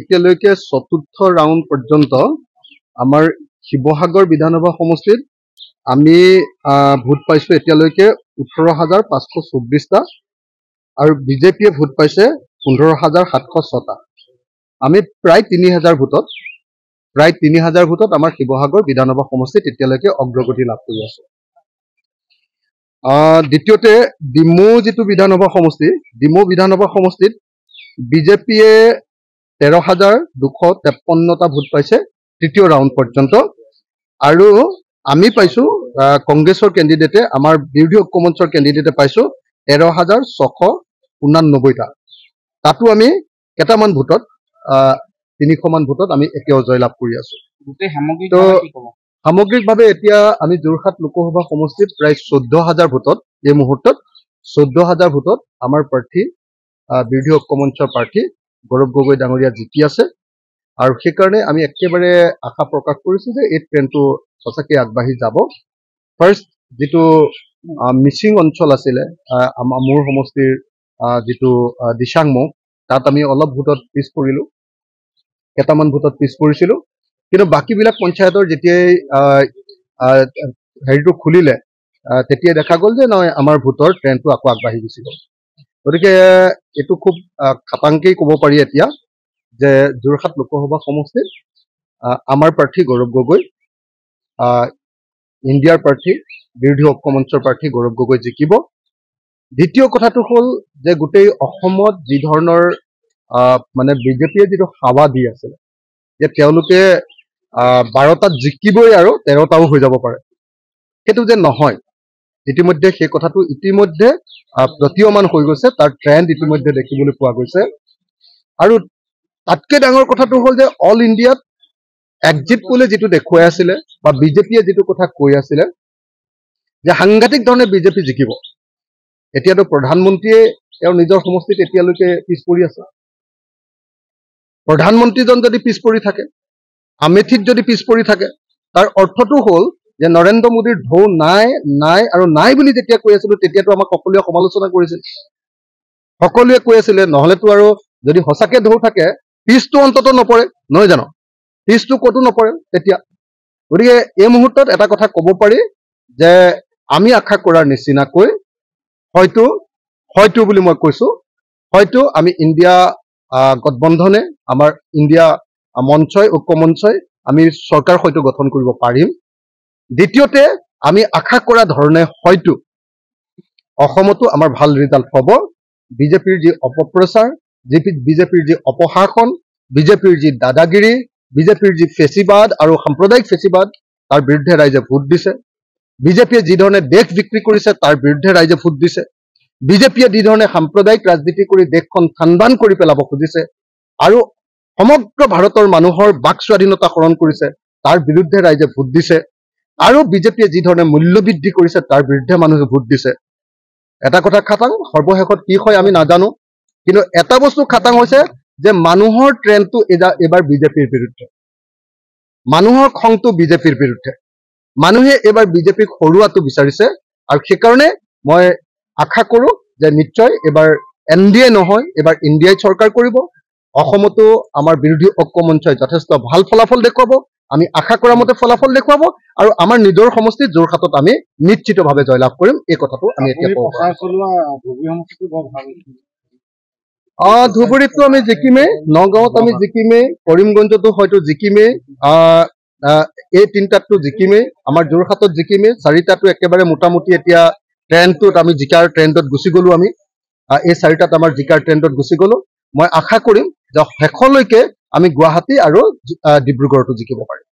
এতিয়ালৈকে চতুৰ্থ ৰাউণ্ড পৰ্যন্ত আমাৰ শিৱসাগৰ বিধানসভা সমষ্টিত আমি ভোট পাইছো এতিয়ালৈকে ওঠৰ হাজাৰ পাঁচশ চৌব্বিছটা আৰু বিজেপিয়ে ভোট পাইছে পোন্ধৰ হাজাৰ সাতশ ছটা আমি প্ৰায় তিনি হাজাৰ ভোটত প্ৰায় তিনি হাজাৰ ভোটত আমাৰ শিৱসাগৰ বিধানসভা সমষ্টিত এতিয়ালৈকে অগ্ৰগতি লাভ কৰি আছোঁ দ্বিতীয়তে ডিমৌ যিটো বিধানসভা সমষ্টি ডিমৌ বিধানসভা সমষ্টিত বিজেপিয়ে তেৰ হাজাৰ দুশ তেপন্নটা ভোট পাইছে তৃতীয় ৰাউণ্ড পৰ্যন্ত আৰু আমি পাইছো কংগ্ৰেছৰ কেণ্ডিডেটে আমাৰ বিৰোধী ঐক্য মঞ্চৰ কেণ্ডিডেটে পাইছো তেৰ হাজাৰ ছশ ঊনানব্বৈটা তাতো আমি কেইটামান ভোটত তিনিশমান ভোটত আমি এতিয়াও জয়লাভ কৰি আছোঁ তো সামগ্ৰিকভাৱে এতিয়া আমি যোৰহাট লোকসভা সমষ্টিত প্ৰায় চৈধ্য হাজাৰ ভোটত এই মুহূৰ্তত চৈধ্য হাজাৰ ভোটত আমাৰ প্ৰাৰ্থী বিৰোধী ঐক্যমঞ্চৰ প্ৰাৰ্থী গৌৰৱ গগৈ ডাঙৰীয়া জিকি আছে আৰু সেইকাৰণে আমি একেবাৰে আশা প্ৰকাশ কৰিছোঁ যে এই ট্ৰেইনটো সঁচাকৈ আগবাঢ়ি যাব ফাৰ্ষ্ট যিটো মিচিং অঞ্চল আছিলে আমাৰ মোৰ সমষ্টিৰ যিটো দিচাংমু তাত আমি অলপ ভোটত পিছ পৰিলোঁ কেইটামান ভোটত পিছ পৰিছিলোঁ কিন্তু বাকীবিলাক পঞ্চায়তৰ যেতিয়াই হেৰিটো খুলিলে তেতিয়াই দেখা গ'ল যে নহয় আমাৰ ভোটৰ ট্ৰেইনটো আকৌ আগবাঢ়ি গুচি গ'ল গতিকে এইটো খুব খাটাংকেই ক'ব পাৰি এতিয়া যে যোৰহাট লোকসভা সমষ্টিত আমাৰ প্ৰাৰ্থী গৌৰৱ গগৈ ইণ্ডিয়াৰ প্ৰাৰ্থী বিৰোধী মঞ্চৰ প্ৰাৰ্থী গৌৰৱ গগৈ জিকিব দ্বিতীয় কথাটো হ'ল যে গোটেই অসমত যি ধৰণৰ মানে বিজেপিয়ে যিটো হাৱা দি আছিলে যে তেওঁলোকে বাৰটাত জিকিবই আৰু তেৰটাও হৈ যাব পাৰে সেইটো যে নহয় ইতিমধ্যে সেই কথাটো ইতিমধ্যে প্ৰতীয়মান হৈ গৈছে তাৰ ট্ৰেণ্ড ইতিমধ্যে দেখিবলৈ পোৱা গৈছে আৰু তাতকৈ ডাঙৰ কথাটো হ'ল যে অল ইণ্ডিয়াত এক্জিট পলে যিটো দেখুৱাই আছিলে বা বিজেপিয়ে যিটো কথা কৈ আছিলে যে সাংঘাতিক ধৰণে বিজেপি জিকিব এতিয়াতো প্ৰধানমন্ত্ৰীয়ে তেওঁ নিজৰ সমষ্টিত এতিয়ালৈকে পিছ পৰি আছে প্ৰধানমন্ত্ৰীজন যদি পিছ পৰি থাকে আমেথিত যদি পিছ পৰি থাকে তাৰ অৰ্থটো হ'ল যে নৰেন্দ্ৰ মোদীৰ ঢৌ নাই নাই আৰু নাই বুলি যেতিয়া কৈ আছিলো তেতিয়াতো আমাক সকলোৱে সমালোচনা কৰিছিল সকলোৱে কৈ আছিলে নহ'লেতো আৰু যদি সঁচাকে ঢৌ থাকে পিছটো অন্ততঃ নপৰে নহয় জানো পিছটো ক'তো নপৰে তেতিয়া গতিকে এই মুহূৰ্তত এটা কথা ক'ব পাৰি যে আমি আশা কৰাৰ নিচিনাকৈ হয়তো হয়তো বুলি মই কৈছো হয়তো আমি ইণ্ডিয়া গঠবন্ধনে আমাৰ ইণ্ডিয়া মঞ্চই ঐক্য মঞ্চই আমি চৰকাৰ হয়তো গঠন কৰিব পাৰিম দ্বিতীয়তে আমি আশা কৰা ধৰণে হয়তো অসমতো আমাৰ ভাল ৰিজাল্ট হ'ব বিজেপিৰ যি অপপ্ৰচাৰ যি বিজেপিৰ যি অপশাসন বিজেপিৰ যি দাদাগিৰি বিজেপিৰ যি ফেচিবাদ আৰু সাম্প্ৰদায়িক ফেচিবাদ তাৰ বিৰুদ্ধে ৰাইজে ভোট দিছে বিজেপিয়ে যিধৰণে দেশ বিক্ৰী কৰিছে তাৰ বিৰুদ্ধে ৰাইজে ভোট দিছে বিজেপিয়ে যি ধৰণে সাম্প্ৰদায়িক ৰাজনীতি কৰি দেশখন থানবান কৰি পেলাব খুজিছে আৰু সমগ্ৰ ভাৰতৰ মানুহৰ বাক স্বাধীনতা হৰণ কৰিছে তাৰ বিৰুদ্ধে ৰাইজে ভোট দিছে আৰু বিজেপিয়ে যি ধৰণে মূল্য বৃদ্ধি কৰিছে তাৰ বিৰুদ্ধে মানুহে ভোট দিছে এটা কথা খাটাং সৰ্বশেষত কি হয় আমি নাজানো কিন্তু এটা বস্তু খাটাং হৈছে যে মানুহৰ ট্ৰেণ্ডটো এইবাৰ বিজেপিৰ বিৰুদ্ধে মানুহৰ খংটো বিজেপিৰ বিৰুদ্ধে মানুহে এইবাৰ বিজেপিক হৰুৱাটো বিচাৰিছে আৰু সেইকাৰণে মই আশা কৰোঁ যে নিশ্চয় এইবাৰ এন ডি এ নহয় এইবাৰ ইণ্ডিয়াই চৰকাৰ কৰিব অসমতো আমাৰ বিৰোধী ঐক্য মঞ্চই যথেষ্ট ভাল ফলাফল দেখুৱাব আমি আশা কৰা মতে ফলাফল দেখুৱাব আৰু আমাৰ নিজৰ সমষ্টি যোৰহাটত আমি নিশ্চিতভাৱে জয়লাভ কৰিম এই কথাটো আমি এতিয়া ক'ব অ ধুবুৰীততো আমি জিকিমেই নগাঁৱত আমি জিকিমেই কৰিমগঞ্জতো হয়তো জিকিমেই এই তিনিটাতটো জিকিমেই আমাৰ যোৰহাটত জিকিমেই চাৰিটাতো একেবাৰে মোটামুটি এতিয়া ট্ৰেণ্ডটোত আমি জিকাৰ ট্ৰেণ্ডত গুচি গ'লো আমি এই চাৰিটাত আমাৰ জিকাৰ ট্ৰেণ্ডত গুচি গ'লো মই আশা কৰিম যে শেষলৈকে আমি গুৱাহাটী আৰু ডিব্ৰুগড়টো জিকিব পাৰিম